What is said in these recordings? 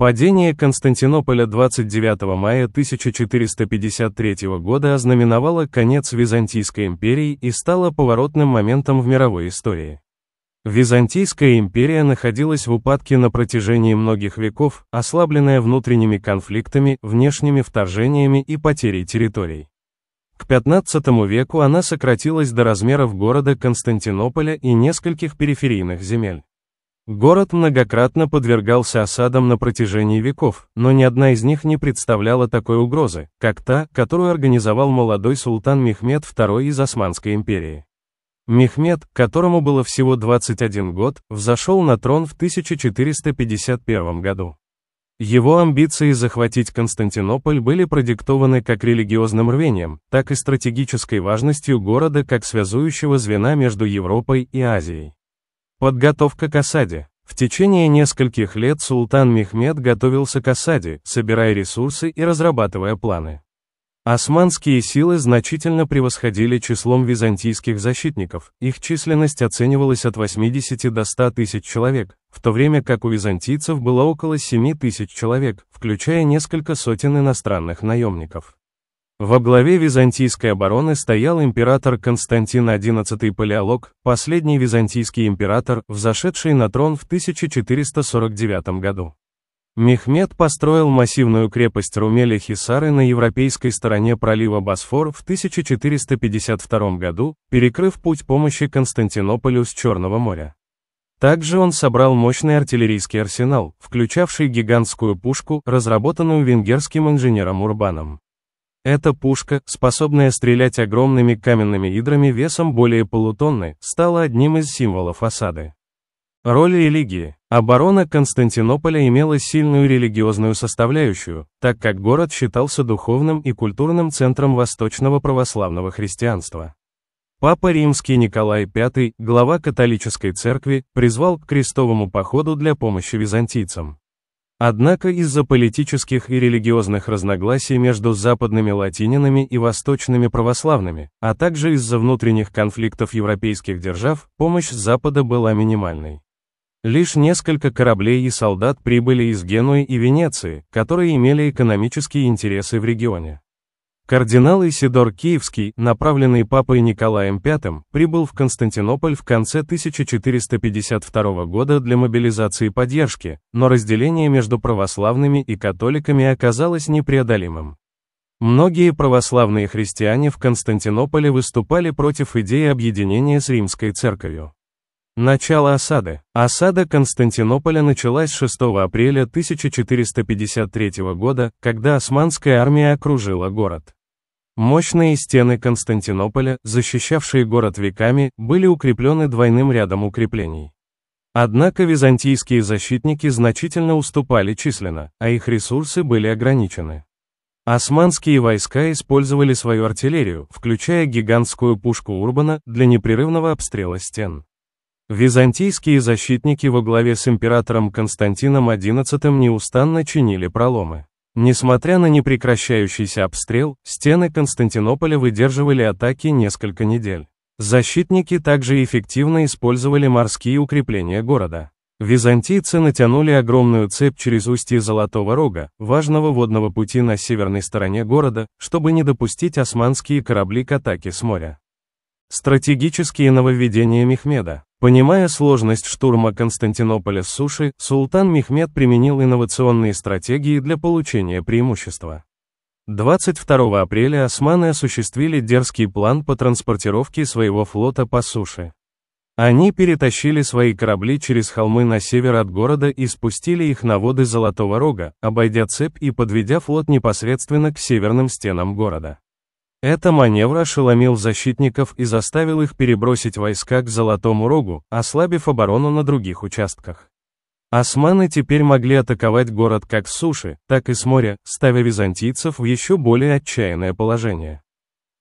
Падение Константинополя 29 мая 1453 года ознаменовало конец Византийской империи и стало поворотным моментом в мировой истории. Византийская империя находилась в упадке на протяжении многих веков, ослабленная внутренними конфликтами, внешними вторжениями и потерей территорий. К XV веку она сократилась до размеров города Константинополя и нескольких периферийных земель. Город многократно подвергался осадам на протяжении веков, но ни одна из них не представляла такой угрозы, как та, которую организовал молодой султан Мехмед II из Османской империи. Мехмед, которому было всего 21 год, взошел на трон в 1451 году. Его амбиции захватить Константинополь были продиктованы как религиозным рвением, так и стратегической важностью города как связующего звена между Европой и Азией. Подготовка к осаде. В течение нескольких лет султан Мехмед готовился к осаде, собирая ресурсы и разрабатывая планы. Османские силы значительно превосходили числом византийских защитников, их численность оценивалась от 80 до 100 тысяч человек, в то время как у византийцев было около 7 тысяч человек, включая несколько сотен иностранных наемников. Во главе византийской обороны стоял император Константин XI Палеолог, последний византийский император, взошедший на трон в 1449 году. Мехмед построил массивную крепость Румели-Хисары на европейской стороне пролива Босфор в 1452 году, перекрыв путь помощи Константинополю с Черного моря. Также он собрал мощный артиллерийский арсенал, включавший гигантскую пушку, разработанную венгерским инженером Урбаном. Эта пушка, способная стрелять огромными каменными идрами весом более полутонны, стала одним из символов осады. Роль религии. Оборона Константинополя имела сильную религиозную составляющую, так как город считался духовным и культурным центром восточного православного христианства. Папа Римский Николай V, глава католической церкви, призвал к крестовому походу для помощи византийцам. Однако из-за политических и религиозных разногласий между западными латининами и восточными православными, а также из-за внутренних конфликтов европейских держав, помощь Запада была минимальной. Лишь несколько кораблей и солдат прибыли из Генуи и Венеции, которые имели экономические интересы в регионе. Кардинал Исидор Киевский, направленный папой Николаем V, прибыл в Константинополь в конце 1452 года для мобилизации поддержки, но разделение между православными и католиками оказалось непреодолимым. Многие православные христиане в Константинополе выступали против идеи объединения с римской церковью. Начало осады. Осада Константинополя началась 6 апреля 1453 года, когда османская армия окружила город. Мощные стены Константинополя, защищавшие город веками, были укреплены двойным рядом укреплений. Однако византийские защитники значительно уступали численно, а их ресурсы были ограничены. Османские войска использовали свою артиллерию, включая гигантскую пушку Урбана, для непрерывного обстрела стен. Византийские защитники во главе с императором Константином XI неустанно чинили проломы. Несмотря на непрекращающийся обстрел, стены Константинополя выдерживали атаки несколько недель. Защитники также эффективно использовали морские укрепления города. Византийцы натянули огромную цепь через устье Золотого Рога, важного водного пути на северной стороне города, чтобы не допустить османские корабли к атаке с моря. Стратегические нововведения Мехмеда. Понимая сложность штурма Константинополя с суши, султан Мехмед применил инновационные стратегии для получения преимущества. 22 апреля османы осуществили дерзкий план по транспортировке своего флота по суше. Они перетащили свои корабли через холмы на север от города и спустили их на воды Золотого Рога, обойдя цепь и подведя флот непосредственно к северным стенам города. Это маневр ошеломил защитников и заставил их перебросить войска к Золотому Рогу, ослабив оборону на других участках. Османы теперь могли атаковать город как с суши, так и с моря, ставя византийцев в еще более отчаянное положение.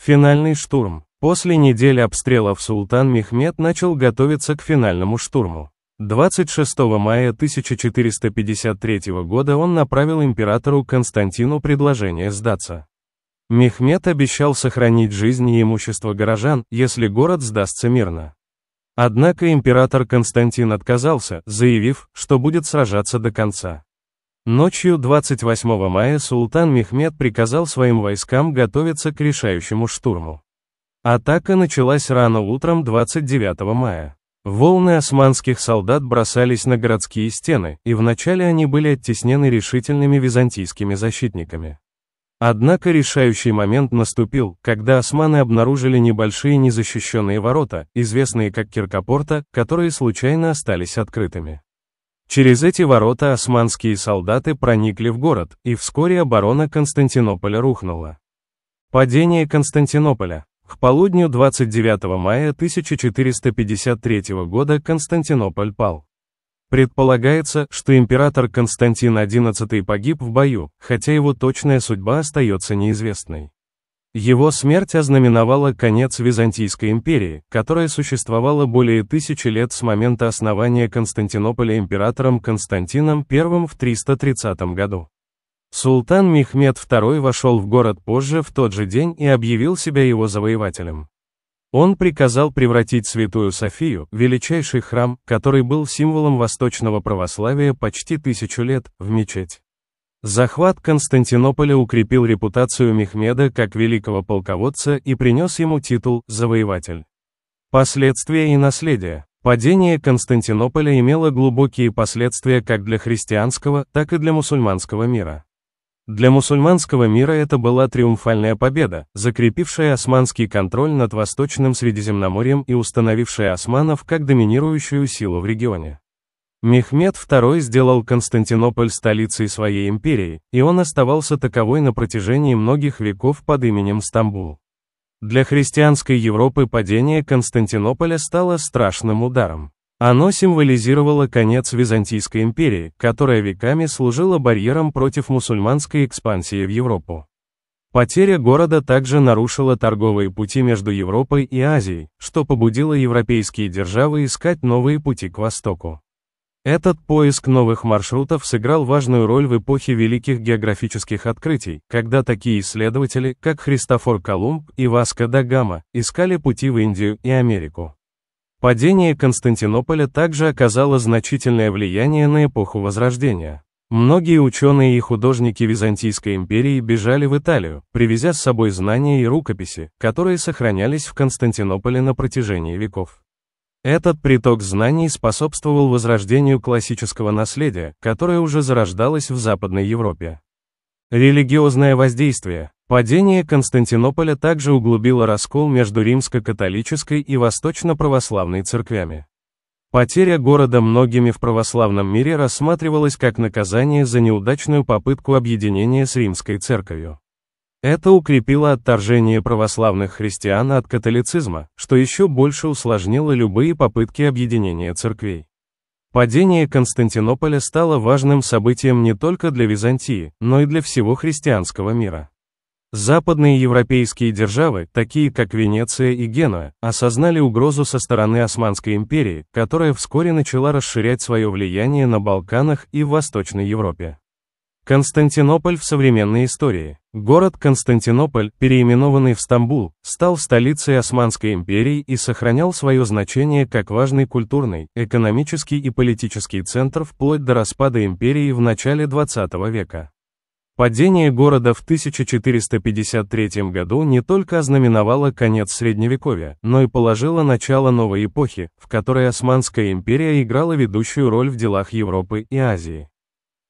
Финальный штурм. После недели обстрелов султан Мехмед начал готовиться к финальному штурму. 26 мая 1453 года он направил императору Константину предложение сдаться. Мехмед обещал сохранить жизнь и имущество горожан, если город сдастся мирно. Однако император Константин отказался, заявив, что будет сражаться до конца. Ночью 28 мая султан Мехмед приказал своим войскам готовиться к решающему штурму. Атака началась рано утром 29 мая. Волны османских солдат бросались на городские стены, и вначале они были оттеснены решительными византийскими защитниками. Однако решающий момент наступил, когда османы обнаружили небольшие незащищенные ворота, известные как Киркопорта, которые случайно остались открытыми. Через эти ворота османские солдаты проникли в город, и вскоре оборона Константинополя рухнула. Падение Константинополя. К полудню 29 мая 1453 года Константинополь пал. Предполагается, что император Константин XI погиб в бою, хотя его точная судьба остается неизвестной. Его смерть ознаменовала конец Византийской империи, которая существовала более тысячи лет с момента основания Константинополя императором Константином I в 330 году. Султан Мехмед II вошел в город позже в тот же день и объявил себя его завоевателем. Он приказал превратить Святую Софию, величайший храм, который был символом восточного православия почти тысячу лет, в мечеть. Захват Константинополя укрепил репутацию Мехмеда как великого полководца и принес ему титул «завоеватель». Последствия и наследие. Падение Константинополя имело глубокие последствия как для христианского, так и для мусульманского мира. Для мусульманского мира это была триумфальная победа, закрепившая османский контроль над Восточным Средиземноморьем и установившая османов как доминирующую силу в регионе. Мехмед II сделал Константинополь столицей своей империи, и он оставался таковой на протяжении многих веков под именем Стамбул. Для христианской Европы падение Константинополя стало страшным ударом. Оно символизировало конец Византийской империи, которая веками служила барьером против мусульманской экспансии в Европу. Потеря города также нарушила торговые пути между Европой и Азией, что побудило европейские державы искать новые пути к востоку. Этот поиск новых маршрутов сыграл важную роль в эпохе великих географических открытий, когда такие исследователи, как Христофор Колумб и Васко да Гама, искали пути в Индию и Америку. Падение Константинополя также оказало значительное влияние на эпоху Возрождения. Многие ученые и художники Византийской империи бежали в Италию, привезя с собой знания и рукописи, которые сохранялись в Константинополе на протяжении веков. Этот приток знаний способствовал возрождению классического наследия, которое уже зарождалось в Западной Европе. Религиозное воздействие. Падение Константинополя также углубило раскол между римско-католической и восточно-православной церквями. Потеря города многими в православном мире рассматривалась как наказание за неудачную попытку объединения с римской церковью. Это укрепило отторжение православных христиан от католицизма, что еще больше усложнило любые попытки объединения церквей. Падение Константинополя стало важным событием не только для Византии, но и для всего христианского мира. Западные европейские державы, такие как Венеция и Генуя, осознали угрозу со стороны Османской империи, которая вскоре начала расширять свое влияние на Балканах и в Восточной Европе. Константинополь в современной истории. Город Константинополь, переименованный в Стамбул, стал столицей Османской империи и сохранял свое значение как важный культурный, экономический и политический центр вплоть до распада империи в начале 20 века. Падение города в 1453 году не только ознаменовало конец Средневековья, но и положило начало новой эпохи, в которой Османская империя играла ведущую роль в делах Европы и Азии.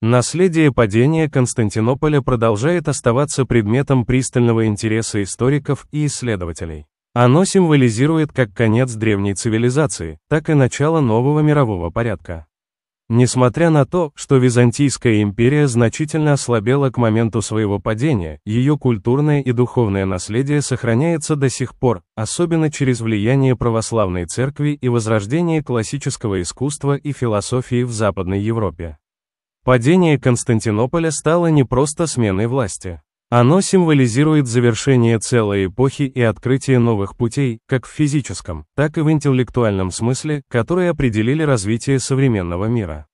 Наследие падения Константинополя продолжает оставаться предметом пристального интереса историков и исследователей. Оно символизирует как конец древней цивилизации, так и начало нового мирового порядка. Несмотря на то, что Византийская империя значительно ослабела к моменту своего падения, ее культурное и духовное наследие сохраняется до сих пор, особенно через влияние православной церкви и возрождение классического искусства и философии в Западной Европе. Падение Константинополя стало не просто сменой власти. Оно символизирует завершение целой эпохи и открытие новых путей, как в физическом, так и в интеллектуальном смысле, которые определили развитие современного мира.